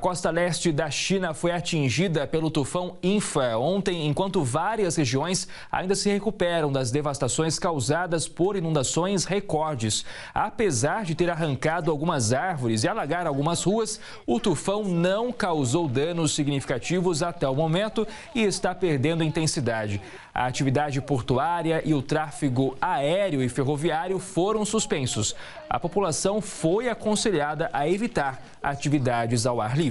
costa leste da China foi atingida pelo tufão Infa ontem, enquanto várias regiões ainda se recuperam das devastações causadas por inundações recordes. Apesar de ter arrancado algumas árvores e alagar algumas ruas, o tufão não causou danos significativos até o momento e está perdendo intensidade. A atividade portuária e o tráfego aéreo e ferroviário foram suspensos. A população foi aconselhada a evitar atividades ao ar livre.